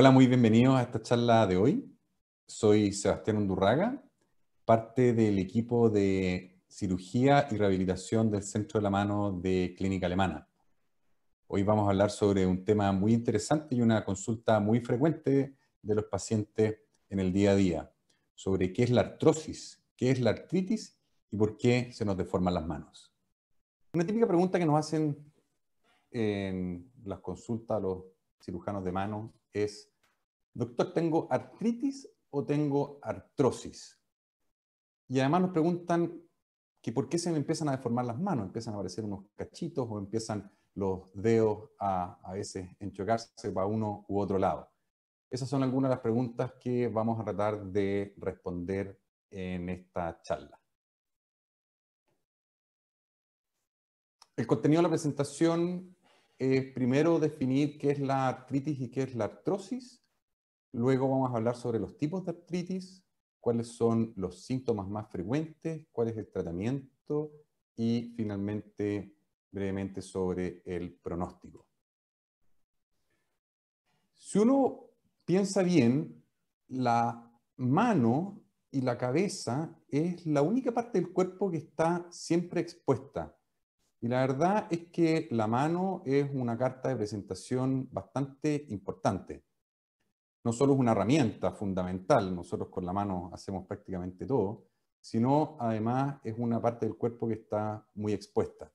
Hola, muy bienvenidos a esta charla de hoy. Soy Sebastián Undurraga, parte del equipo de cirugía y rehabilitación del Centro de la Mano de Clínica Alemana. Hoy vamos a hablar sobre un tema muy interesante y una consulta muy frecuente de los pacientes en el día a día, sobre qué es la artrosis, qué es la artritis y por qué se nos deforman las manos. Una típica pregunta que nos hacen en las consultas los cirujanos de mano es doctor, ¿tengo artritis o tengo artrosis? Y además nos preguntan que por qué se me empiezan a deformar las manos, empiezan a aparecer unos cachitos o empiezan los dedos a, a veces enchocarse para uno u otro lado. Esas son algunas de las preguntas que vamos a tratar de responder en esta charla. El contenido de la presentación es primero definir qué es la artritis y qué es la artrosis. Luego vamos a hablar sobre los tipos de artritis, cuáles son los síntomas más frecuentes, cuál es el tratamiento y finalmente brevemente sobre el pronóstico. Si uno piensa bien, la mano y la cabeza es la única parte del cuerpo que está siempre expuesta. Y la verdad es que la mano es una carta de presentación bastante importante no solo es una herramienta fundamental, nosotros con la mano hacemos prácticamente todo, sino además es una parte del cuerpo que está muy expuesta.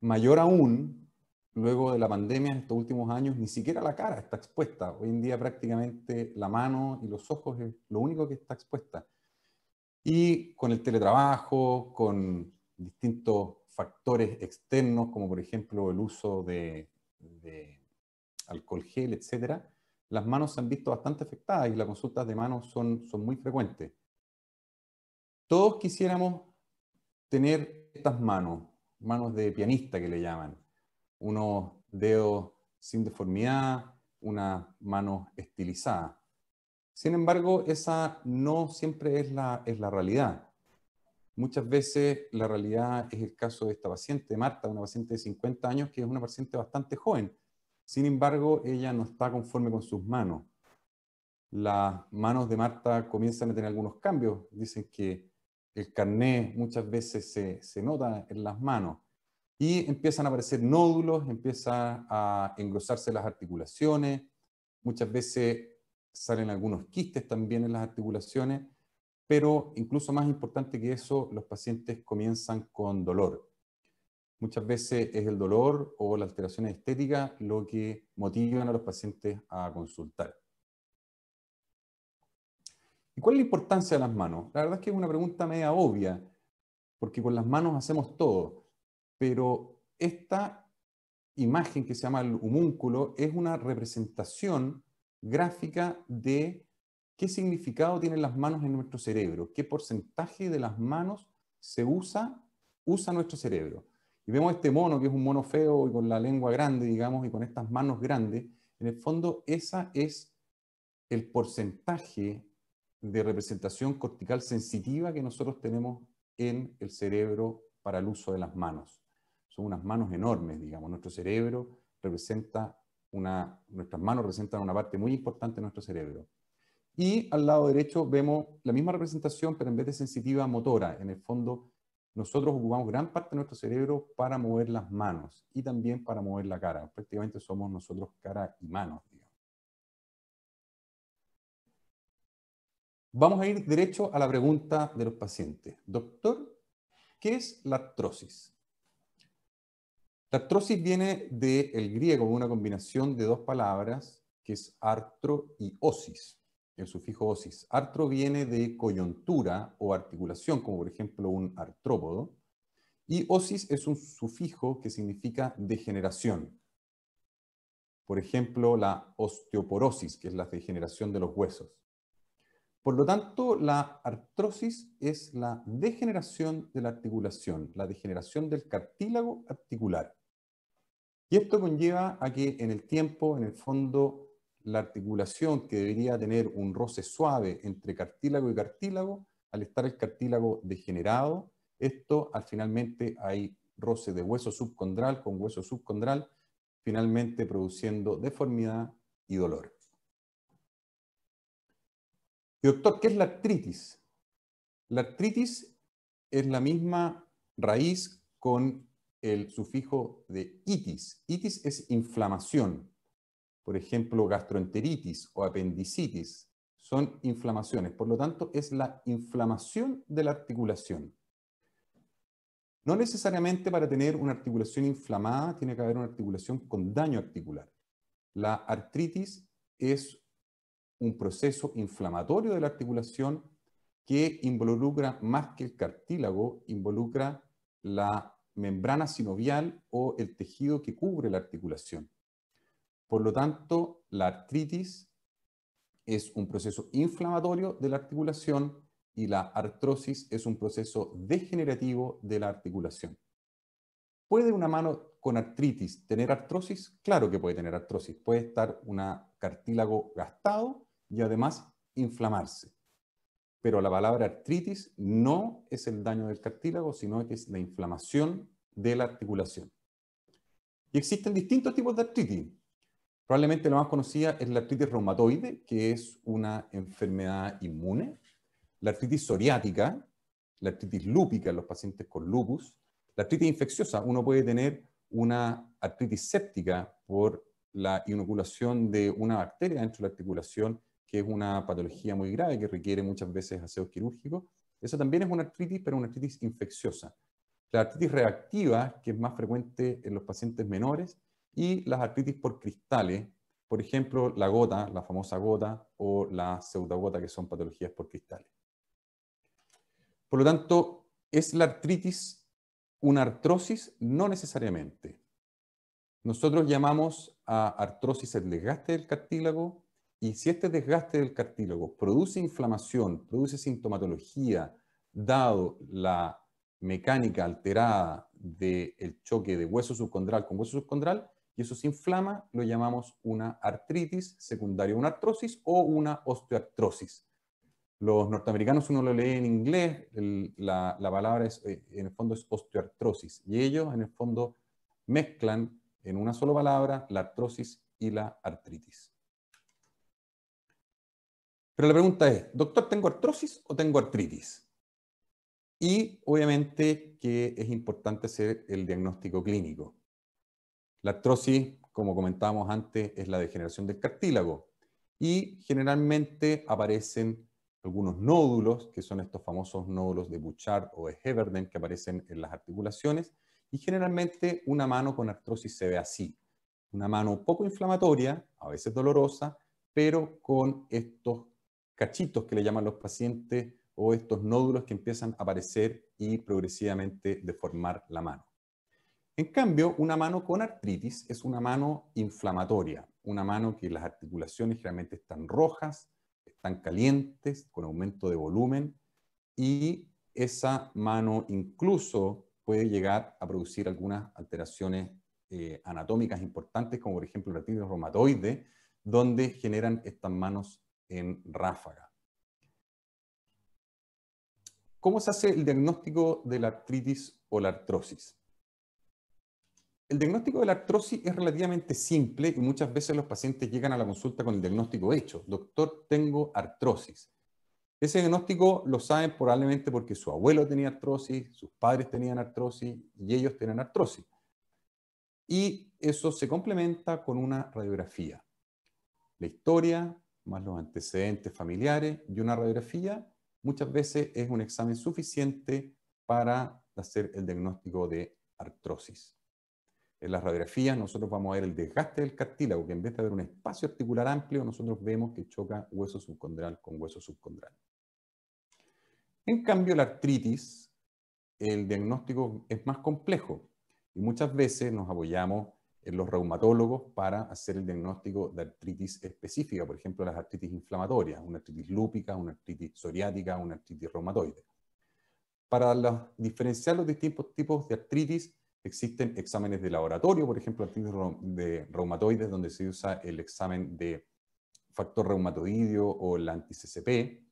Mayor aún, luego de la pandemia en estos últimos años, ni siquiera la cara está expuesta. Hoy en día prácticamente la mano y los ojos es lo único que está expuesta. Y con el teletrabajo, con distintos factores externos, como por ejemplo el uso de, de alcohol gel, etcétera, las manos se han visto bastante afectadas y las consultas de manos son, muy frecuentes. Todos quisiéramos tener estas manos, manos de pianista que le llaman, unos dedos sin deformidad, una mano estilizada. Sin embargo, esa no siempre es la, es la realidad. Muchas veces la realidad es el caso de esta paciente, Marta, una paciente de 50 años, que es una paciente bastante joven, sin embargo, ella no está conforme con sus manos. Las manos de Marta comienzan a tener algunos cambios. Dicen que el carné muchas veces se, se nota en las manos y empiezan a aparecer nódulos, empiezan a engrosarse las articulaciones, muchas veces salen algunos quistes también en las articulaciones, pero incluso más importante que eso, los pacientes comienzan con dolor muchas veces es el dolor o la alteración estética lo que motivan a los pacientes a consultar. ¿Y cuál es la importancia de las manos? La verdad es que es una pregunta media obvia, porque con las manos hacemos todo, pero esta imagen que se llama el humúnculo es una representación gráfica de qué significado tienen las manos en nuestro cerebro, qué porcentaje de las manos se usa, usa nuestro cerebro. Y vemos este mono, que es un mono feo y con la lengua grande, digamos, y con estas manos grandes. En el fondo, esa es el porcentaje de representación cortical sensitiva que nosotros tenemos en el cerebro para el uso de las manos. Son unas manos enormes, digamos. Nuestro cerebro representa una, nuestras manos representan una parte muy importante de nuestro cerebro. Y al lado derecho vemos la misma representación, pero en vez de sensitiva, motora. En el fondo, nosotros ocupamos gran parte de nuestro cerebro para mover las manos y también para mover la cara. Prácticamente somos nosotros cara y manos. Vamos a ir derecho a la pregunta de los pacientes. Doctor, ¿qué es la artrosis? La artrosis viene del griego, una combinación de dos palabras, que es artro y osis el sufijo osis. Artro viene de coyuntura o articulación, como por ejemplo un artrópodo, y osis es un sufijo que significa degeneración. Por ejemplo, la osteoporosis, que es la degeneración de los huesos. Por lo tanto, la artrosis es la degeneración de la articulación, la degeneración del cartílago articular. Y esto conlleva a que en el tiempo, en el fondo, la articulación que debería tener un roce suave entre cartílago y cartílago, al estar el cartílago degenerado, esto al finalmente hay roce de hueso subcondral con hueso subcondral, finalmente produciendo deformidad y dolor. doctor, ¿qué es la artritis? La artritis es la misma raíz con el sufijo de itis. Itis es inflamación por ejemplo, gastroenteritis o apendicitis, son inflamaciones. Por lo tanto, es la inflamación de la articulación. No necesariamente para tener una articulación inflamada tiene que haber una articulación con daño articular. La artritis es un proceso inflamatorio de la articulación que involucra más que el cartílago, involucra la membrana sinovial o el tejido que cubre la articulación. Por lo tanto, la artritis es un proceso inflamatorio de la articulación y la artrosis es un proceso degenerativo de la articulación. ¿Puede una mano con artritis tener artrosis? Claro que puede tener artrosis. Puede estar un cartílago gastado y además inflamarse. Pero la palabra artritis no es el daño del cartílago, sino que es la inflamación de la articulación. Y existen distintos tipos de artritis. Probablemente la más conocida es la artritis reumatoide, que es una enfermedad inmune, la artritis psoriática, la artritis lúpica en los pacientes con lupus, la artritis infecciosa, uno puede tener una artritis séptica por la inoculación de una bacteria dentro de la articulación, que es una patología muy grave que requiere muchas veces aseos quirúrgico. Eso también es una artritis, pero una artritis infecciosa. La artritis reactiva, que es más frecuente en los pacientes menores, y las artritis por cristales, por ejemplo, la gota, la famosa gota, o la pseudogota, que son patologías por cristales. Por lo tanto, ¿es la artritis una artrosis? No necesariamente. Nosotros llamamos a artrosis el desgaste del cartílago y si este desgaste del cartílago produce inflamación, produce sintomatología, dado la mecánica alterada del choque de hueso subcondral con hueso subcondral, y eso se inflama, lo llamamos una artritis secundaria, una artrosis o una osteoartrosis. Los norteamericanos uno lo lee en inglés, la, palabra es, eh, en el fondo es osteoartrosis y ellos en el fondo mezclan en una sola palabra la artrosis y la artritis. Pero la pregunta es, doctor, ¿tengo artrosis o tengo artritis? Y obviamente que es importante hacer el diagnóstico clínico. La artrosis, como comentábamos antes, es la degeneración del cartílago y generalmente aparecen algunos nódulos, que son estos famosos nódulos de Bouchard o de Heberden que aparecen en las articulaciones, y generalmente una mano con artrosis se ve así, una mano poco inflamatoria, a veces dolorosa, pero con estos cachitos que le llaman los pacientes o estos nódulos que empiezan a aparecer y progresivamente deformar la mano. En cambio, una mano con artritis es una mano inflamatoria, una mano que las articulaciones generalmente están rojas, están calientes, con aumento de volumen, y esa mano incluso puede llegar a producir algunas alteraciones eh, anatómicas importantes, como por ejemplo la artritis reumatoide, donde generan estas manos en ráfaga. ¿Cómo se hace el diagnóstico de la artritis o la artrosis? El diagnóstico de la artrosis es relativamente simple y muchas veces los pacientes llegan a la consulta con el diagnóstico hecho. Doctor, tengo artrosis. Ese diagnóstico lo saben probablemente porque su abuelo tenía artrosis, sus padres tenían artrosis y ellos tenían artrosis. Y eso se complementa con una radiografía. La historia, más los antecedentes familiares y una radiografía, muchas veces es un examen suficiente para hacer el diagnóstico de artrosis. En la radiografía, nosotros vamos a ver el desgaste del cartílago, que en vez de haber un espacio articular amplio, nosotros vemos que choca hueso subcondral con hueso subcondral. En cambio, la artritis, el diagnóstico es más complejo y muchas veces nos apoyamos en los reumatólogos para hacer el diagnóstico de artritis específica, por ejemplo, las artritis inflamatorias, una artritis lúpica, una artritis psoriática, una artritis reumatoide. Para diferenciar los distintos tipos de artritis, Existen exámenes de laboratorio, por ejemplo, artritis de reumatoides, donde se usa el examen de factor reumatoidio o el anti-CCP.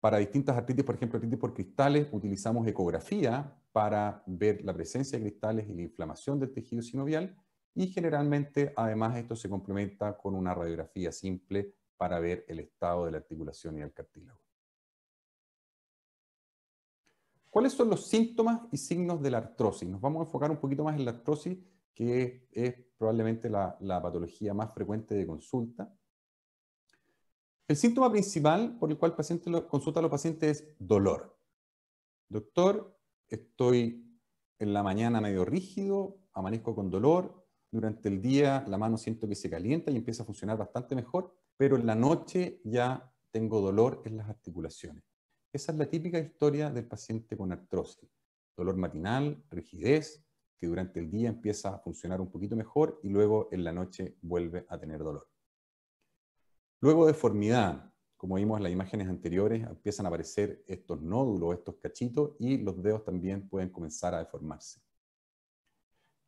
Para distintas artritis, por ejemplo, artritis por cristales, utilizamos ecografía para ver la presencia de cristales y la inflamación del tejido sinovial. Y generalmente, además, esto se complementa con una radiografía simple para ver el estado de la articulación y el cartílago. ¿Cuáles son los síntomas y signos de la artrosis? Nos vamos a enfocar un poquito más en la artrosis, que es, probablemente la, patología más frecuente de consulta. El síntoma principal por el cual consulta a los pacientes es dolor. Doctor, estoy en la mañana medio rígido, amanezco con dolor, durante el día la mano siento que se calienta y empieza a funcionar bastante mejor, pero en la noche ya tengo dolor en las articulaciones. Esa es la típica historia del paciente con artrosis. Dolor matinal, rigidez, que durante el día empieza a funcionar un poquito mejor y luego en la noche vuelve a tener dolor. Luego deformidad, como vimos en las imágenes anteriores, empiezan a aparecer estos nódulos, estos cachitos y los dedos también pueden comenzar a deformarse.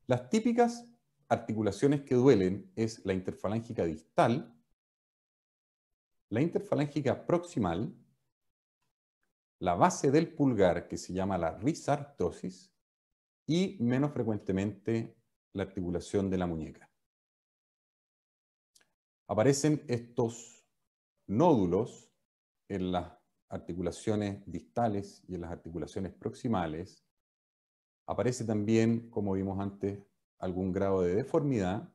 Las típicas articulaciones que duelen es la interfalángica distal, la interfalángica proximal, la base del pulgar, que se llama la risartosis, y menos frecuentemente la articulación de la muñeca. Aparecen estos nódulos en las articulaciones distales y en las articulaciones proximales. Aparece también, como vimos antes, algún grado de deformidad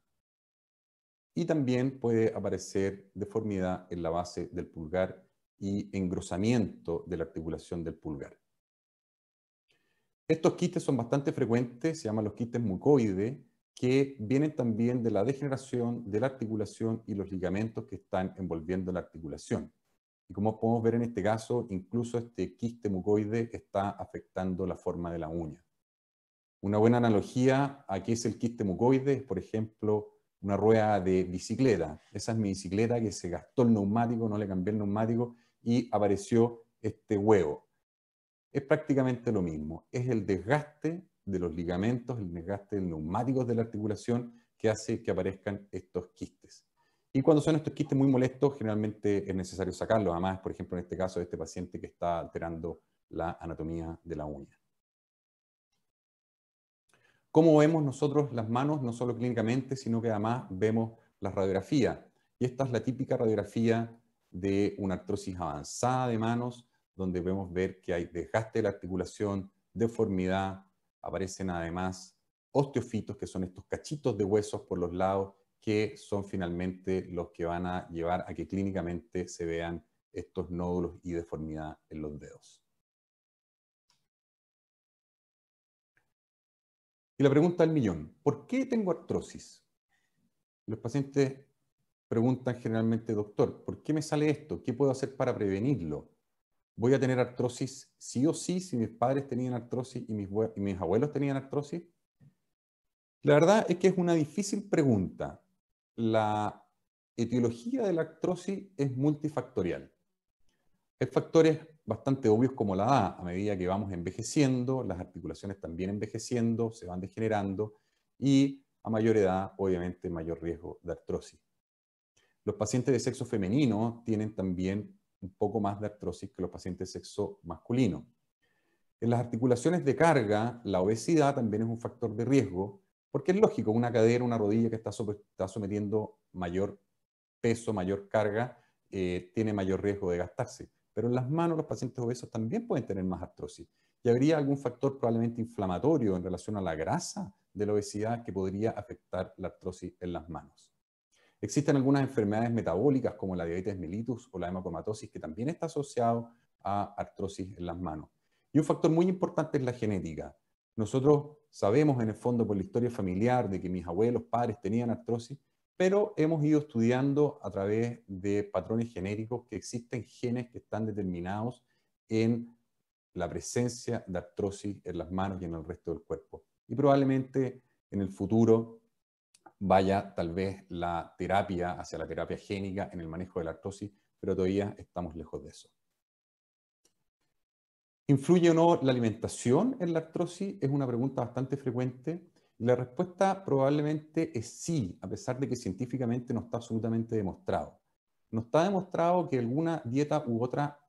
y también puede aparecer deformidad en la base del pulgar y engrosamiento de la articulación del pulgar. Estos quistes son bastante frecuentes, se llaman los quistes mucoides, que vienen también de la degeneración de la articulación y los ligamentos que están envolviendo la articulación. Y como podemos ver en este caso, incluso este quiste mucoide está afectando la forma de la uña. Una buena analogía a qué es el quiste mucoide es, por ejemplo, una rueda de bicicleta. Esa es mi bicicleta que se gastó el neumático, no le cambié el neumático y apareció este huevo. Es prácticamente lo mismo, es el desgaste de los ligamentos, el desgaste de neumáticos de la articulación que hace que aparezcan estos quistes. Y cuando son estos quistes muy molestos, generalmente es necesario sacarlos, además, por ejemplo, en este caso de este paciente que está alterando la anatomía de la uña. ¿Cómo vemos nosotros las manos? No solo clínicamente, sino que además vemos la radiografía. Y esta es la típica radiografía de una artrosis avanzada de manos, donde vemos ver que hay desgaste de la articulación, deformidad, aparecen además osteofitos, que son estos cachitos de huesos por los lados, que son finalmente los que van a llevar a que clínicamente se vean estos nódulos y deformidad en los dedos. Y la pregunta del millón, ¿por qué tengo artrosis? Los pacientes preguntan generalmente, doctor, ¿por qué me sale esto? ¿Qué puedo hacer para prevenirlo? ¿Voy a tener artrosis sí o sí si mis padres tenían artrosis y mis, abuelos tenían artrosis? La verdad es que es una difícil pregunta. La etiología de la artrosis es multifactorial. Hay factores bastante obvios como la edad. A medida que vamos envejeciendo, las articulaciones también envejeciendo, se van degenerando y a mayor edad, obviamente, mayor riesgo de artrosis. Los pacientes de sexo femenino tienen también un poco más de artrosis que los pacientes de sexo masculino. En las articulaciones de carga, la obesidad también es un factor de riesgo, porque es lógico, una cadera, una rodilla que está, sometiendo mayor peso, mayor carga, eh, tiene mayor riesgo de gastarse. Pero en las manos los pacientes obesos también pueden tener más artrosis. Y habría algún factor probablemente inflamatorio en relación a la grasa de la obesidad que podría afectar la artrosis en las manos. Existen algunas enfermedades metabólicas como la diabetes mellitus o la hemacomatosis que también está asociado a artrosis en las manos. Y un factor muy importante es la genética. Nosotros sabemos en el fondo por la historia familiar de que mis abuelos, padres tenían artrosis, pero hemos ido estudiando a través de patrones genéricos que existen genes que están determinados en la presencia de artrosis en las manos y en el resto del cuerpo. Y probablemente en el futuro vaya tal vez la terapia hacia la terapia génica en el manejo de la artrosis, pero todavía estamos lejos de eso. ¿Influye o no la alimentación en la artrosis? Es una pregunta bastante frecuente. La respuesta probablemente es sí, a pesar de que científicamente no está absolutamente demostrado. No está demostrado que alguna dieta u otra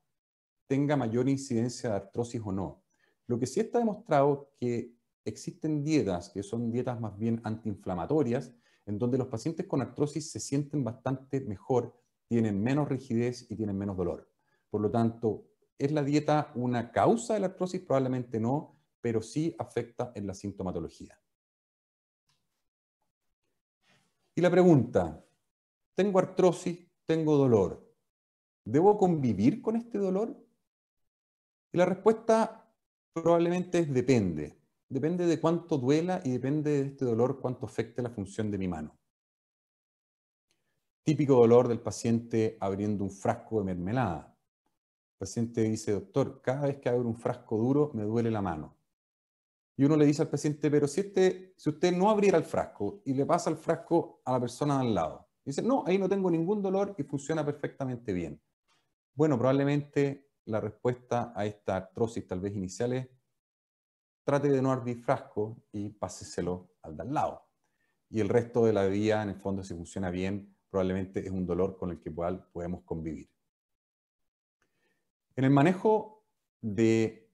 tenga mayor incidencia de artrosis o no. Lo que sí está demostrado es que existen dietas que son dietas más bien antiinflamatorias, en donde los pacientes con artrosis se sienten bastante mejor, tienen menos rigidez y tienen menos dolor. Por lo tanto, ¿es la dieta una causa de la artrosis? Probablemente no, pero sí afecta en la sintomatología. Y la pregunta, tengo artrosis, tengo dolor, ¿debo convivir con este dolor? Y la respuesta probablemente es depende depende de cuánto duela y depende de este dolor cuánto afecte la función de mi mano. Típico dolor del paciente abriendo un frasco de mermelada. El paciente dice, doctor, cada vez que abro un frasco duro me duele la mano. Y uno le dice al paciente, pero si, este, si usted no abriera el frasco y le pasa el frasco a la persona de al lado, dice, no, ahí no tengo ningún dolor y funciona perfectamente bien. Bueno, probablemente la respuesta a esta artrosis tal vez inicial es trate de no abrir frasco y páseselo al de al lado. Y el resto de la vida, en el fondo, si funciona bien, probablemente es un dolor con el que podemos convivir. En el manejo de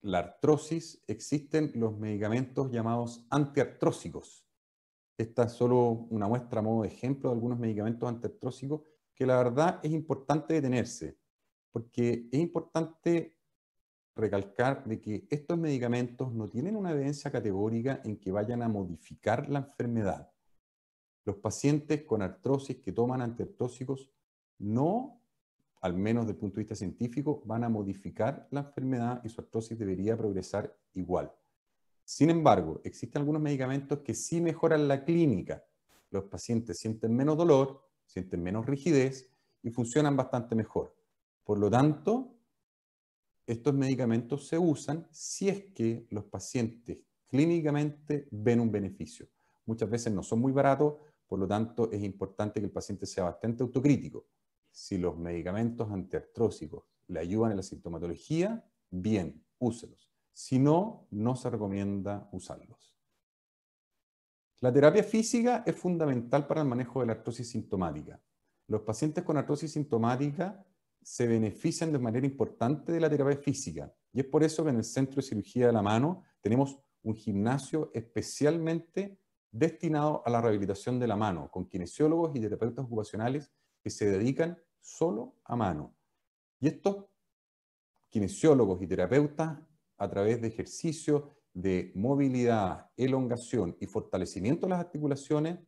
la artrosis existen los medicamentos llamados antiartrósicos. Esta es solo una muestra a modo de ejemplo de algunos medicamentos antiartrósicos que la verdad es importante detenerse, porque es importante recalcar de que estos medicamentos no tienen una evidencia categórica en que vayan a modificar la enfermedad. Los pacientes con artrosis que toman antiartrósicos no, al menos desde el punto de vista científico, van a modificar la enfermedad y su artrosis debería progresar igual. Sin embargo, existen algunos medicamentos que sí mejoran la clínica. Los pacientes sienten menos dolor, sienten menos rigidez y funcionan bastante mejor. Por lo tanto, estos medicamentos se usan si es que los pacientes clínicamente ven un beneficio. Muchas veces no son muy baratos, por lo tanto es importante que el paciente sea bastante autocrítico. Si los medicamentos antiartrósicos le ayudan en la sintomatología, bien, úselos. Si no, no se recomienda usarlos. La terapia física es fundamental para el manejo de la artrosis sintomática. Los pacientes con artrosis sintomática se benefician de manera importante de la terapia física. Y es por eso que en el Centro de Cirugía de la Mano tenemos un gimnasio especialmente destinado a la rehabilitación de la mano, con kinesiólogos y terapeutas ocupacionales que se dedican solo a mano. Y estos kinesiólogos y terapeutas, a través de ejercicio de movilidad, elongación y fortalecimiento de las articulaciones,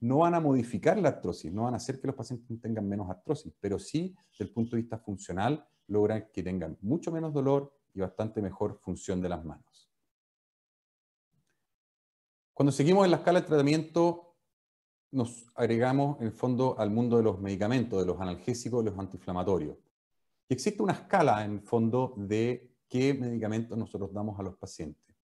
no van a modificar la artrosis, no van a hacer que los pacientes tengan menos artrosis, pero sí, desde el punto de vista funcional, logran que tengan mucho menos dolor y bastante mejor función de las manos. Cuando seguimos en la escala de tratamiento, nos agregamos en el fondo al mundo de los medicamentos, de los analgésicos, de los antiinflamatorios. Y existe una escala en el fondo de qué medicamentos nosotros damos a los pacientes.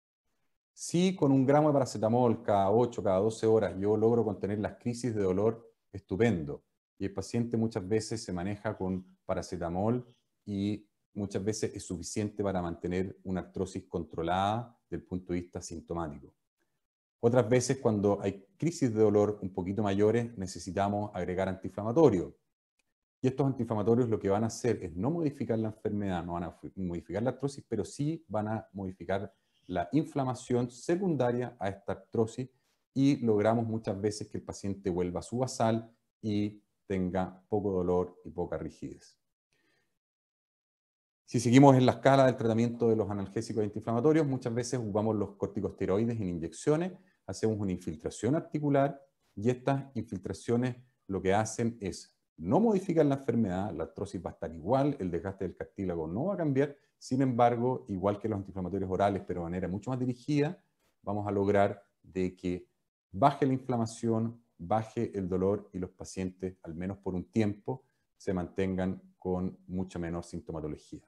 Si con un gramo de paracetamol cada 8, cada 12 horas yo logro contener las crisis de dolor, estupendo. Y el paciente muchas veces se maneja con paracetamol y muchas veces es suficiente para mantener una artrosis controlada del punto de vista sintomático. Otras veces cuando hay crisis de dolor un poquito mayores necesitamos agregar antiinflamatorio. Y estos antiinflamatorios lo que van a hacer es no modificar la enfermedad, no van a modificar la artrosis, pero sí van a modificar la inflamación secundaria a esta artrosis y logramos muchas veces que el paciente vuelva a su basal y tenga poco dolor y poca rigidez. Si seguimos en la escala del tratamiento de los analgésicos antiinflamatorios, muchas veces usamos los corticosteroides en inyecciones, hacemos una infiltración articular y estas infiltraciones lo que hacen es no modifican la enfermedad, la artrosis va a estar igual, el desgaste del cartílago no va a cambiar, sin embargo, igual que los antiinflamatorios orales, pero de manera mucho más dirigida, vamos a lograr de que baje la inflamación, baje el dolor y los pacientes, al menos por un tiempo, se mantengan con mucha menor sintomatología.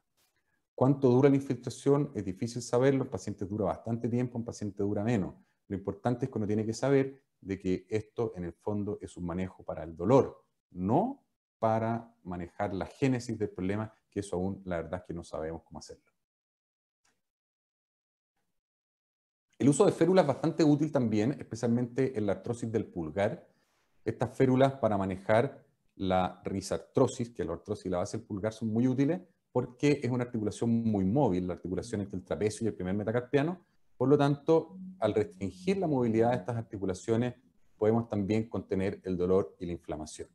¿Cuánto dura la infiltración? Es difícil saberlo, Los pacientes dura bastante tiempo, un paciente dura menos. Lo importante es que uno tiene que saber de que esto en el fondo es un manejo para el dolor, no para manejar la génesis del problema, que eso aún la verdad es que no sabemos cómo hacerlo. El uso de férulas es bastante útil también, especialmente en la artrosis del pulgar. Estas férulas para manejar la risartrosis, que es la artrosis y la base del pulgar, son muy útiles porque es una articulación muy móvil, la articulación entre el trapecio y el primer metacarpiano. Por lo tanto, al restringir la movilidad de estas articulaciones, podemos también contener el dolor y la inflamación.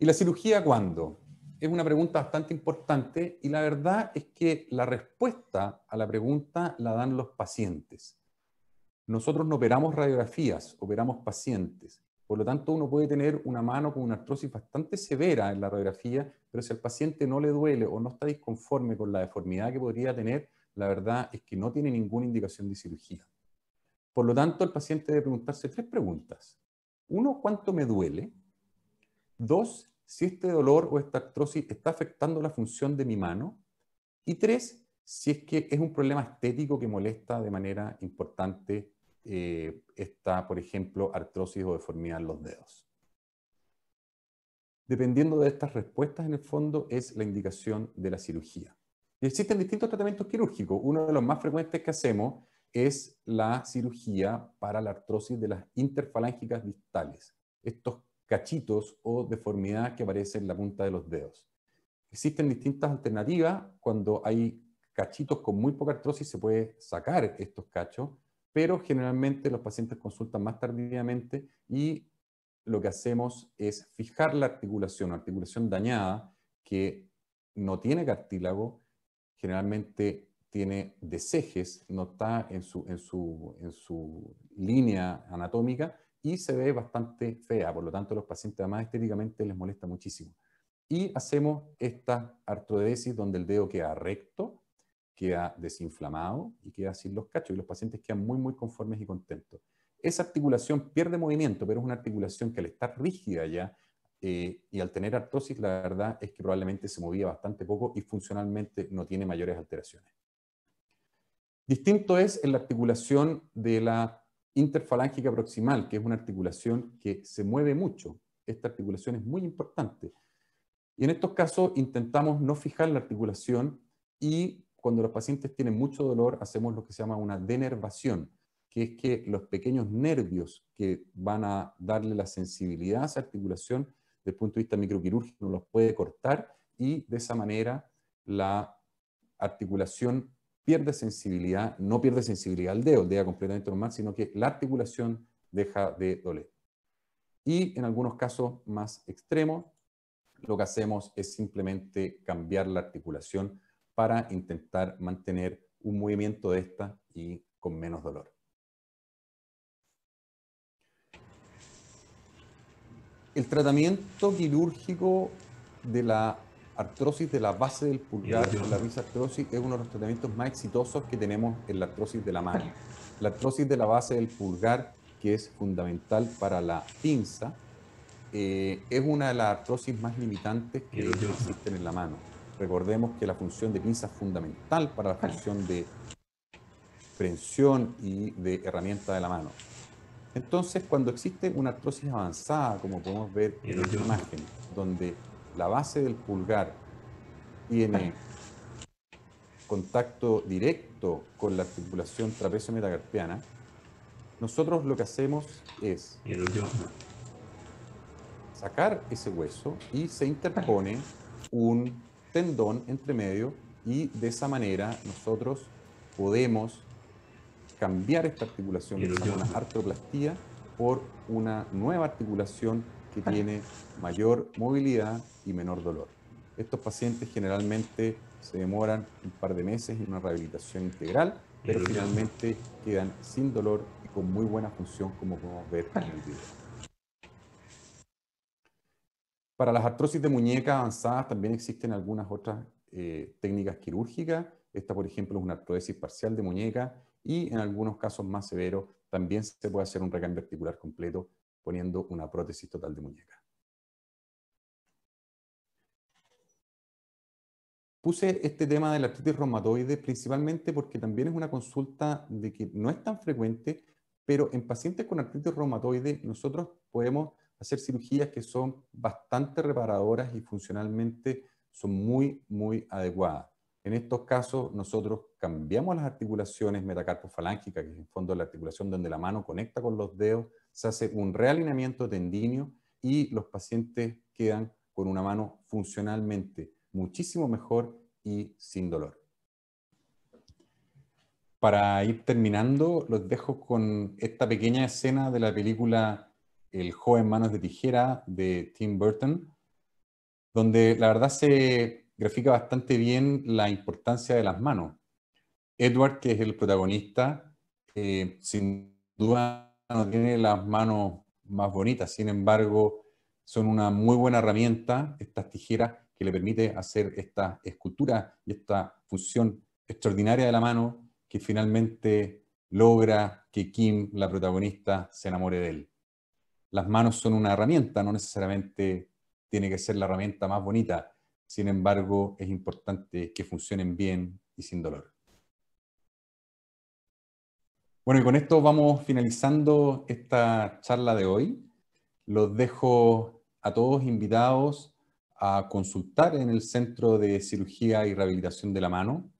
¿Y la cirugía cuándo? Es una pregunta bastante importante y la verdad es que la respuesta a la pregunta la dan los pacientes. Nosotros no operamos radiografías, operamos pacientes. Por lo tanto, uno puede tener una mano con una artrosis bastante severa en la radiografía, pero si al paciente no le duele o no está disconforme con la deformidad que podría tener, la verdad es que no tiene ninguna indicación de cirugía. Por lo tanto, el paciente debe preguntarse tres preguntas. Uno, ¿cuánto me duele? Dos, si este dolor o esta artrosis está afectando la función de mi mano. Y tres, si es que es un problema estético que molesta de manera importante eh, esta, por ejemplo, artrosis o deformidad en los dedos. Dependiendo de estas respuestas, en el fondo, es la indicación de la cirugía. Y existen distintos tratamientos quirúrgicos. Uno de los más frecuentes que hacemos es la cirugía para la artrosis de las interfalángicas distales. Estos cachitos o deformidad que aparece en la punta de los dedos. Existen distintas alternativas. Cuando hay cachitos con muy poca artrosis se puede sacar estos cachos, pero generalmente los pacientes consultan más tardíamente y lo que hacemos es fijar la articulación, articulación dañada que no tiene cartílago, generalmente tiene desejes, no está en su, en su línea anatómica y se ve bastante fea, por lo tanto los pacientes además estéticamente les molesta muchísimo. Y hacemos esta artrodesis donde el dedo queda recto, queda desinflamado y queda sin los cachos y los pacientes quedan muy muy conformes y contentos. Esa articulación pierde movimiento, pero es una articulación que al estar rígida ya eh, y al tener artrosis, la verdad es que probablemente se movía bastante poco y funcionalmente no tiene mayores alteraciones. Distinto es en la articulación de la interfalángica proximal, que es una articulación que se mueve mucho. Esta articulación es muy importante. Y en estos casos intentamos no fijar la articulación y cuando los pacientes tienen mucho dolor hacemos lo que se llama una denervación, que es que los pequeños nervios que van a darle la sensibilidad a esa articulación desde el punto de vista microquirúrgico los puede cortar y de esa manera la articulación pierde sensibilidad, no pierde sensibilidad al dedo, el dedo completamente normal, sino que la articulación deja de doler. Y en algunos casos más extremos, lo que hacemos es simplemente cambiar la articulación para intentar mantener un movimiento de esta y con menos dolor. El tratamiento quirúrgico de la artrosis de la base del pulgar, la artrosis es uno de los tratamientos más exitosos que tenemos en la artrosis de la mano. La artrosis de la base del pulgar, que es fundamental para la pinza, eh, es una de las artrosis más limitantes que existen en la mano. Recordemos que la función de pinza es fundamental para la función de prensión y de herramienta de la mano. Entonces, cuando existe una artrosis avanzada, como podemos ver en la imagen, donde la base del pulgar tiene contacto directo con la articulación trapecio-metacarpiana, nosotros lo que hacemos es sacar ese hueso y se interpone un tendón entre medio y de esa manera nosotros podemos cambiar esta articulación que se llama artroplastía por una nueva articulación que tiene mayor movilidad y menor dolor. Estos pacientes generalmente se demoran un par de meses en una rehabilitación integral, pero finalmente quedan sin dolor y con muy buena función, como podemos ver en el video. Para las artrosis de muñeca avanzadas también existen algunas otras eh, técnicas quirúrgicas. Esta, por ejemplo, es una artrosis parcial de muñeca y en algunos casos más severos también se puede hacer un recambio articular completo poniendo una prótesis total de muñeca. Puse este tema de la artritis reumatoide principalmente porque también es una consulta de que no es tan frecuente, pero en pacientes con artritis reumatoide nosotros podemos hacer cirugías que son bastante reparadoras y funcionalmente son muy, muy adecuadas. En estos casos nosotros cambiamos las articulaciones metacarpofalángicas, que es en fondo la articulación donde la mano conecta con los dedos, se hace un realineamiento tendinio y los pacientes quedan con una mano funcionalmente muchísimo mejor y sin dolor. Para ir terminando, los dejo con esta pequeña escena de la película El joven manos de tijera de Tim Burton, donde la verdad se grafica bastante bien la importancia de las manos. Edward, que es el protagonista, eh, sin duda no tiene las manos más bonitas, sin embargo, son una muy buena herramienta, estas tijeras, que le permite hacer esta escultura y esta función extraordinaria de la mano que finalmente logra que Kim, la protagonista, se enamore de él. Las manos son una herramienta, no necesariamente tiene que ser la herramienta más bonita, sin embargo, es importante que funcionen bien y sin dolor. Bueno, y con esto vamos finalizando esta charla de hoy. Los dejo a todos invitados a consultar en el Centro de Cirugía y Rehabilitación de la Mano.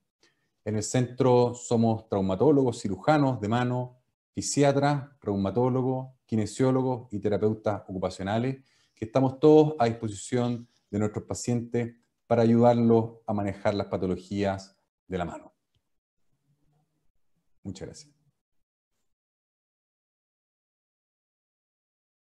En el centro somos traumatólogos, cirujanos de mano, fisiatras, reumatólogos, kinesiólogos y terapeutas ocupacionales, que estamos todos a disposición de nuestros pacientes para ayudarlos a manejar las patologías de la mano. Muchas gracias.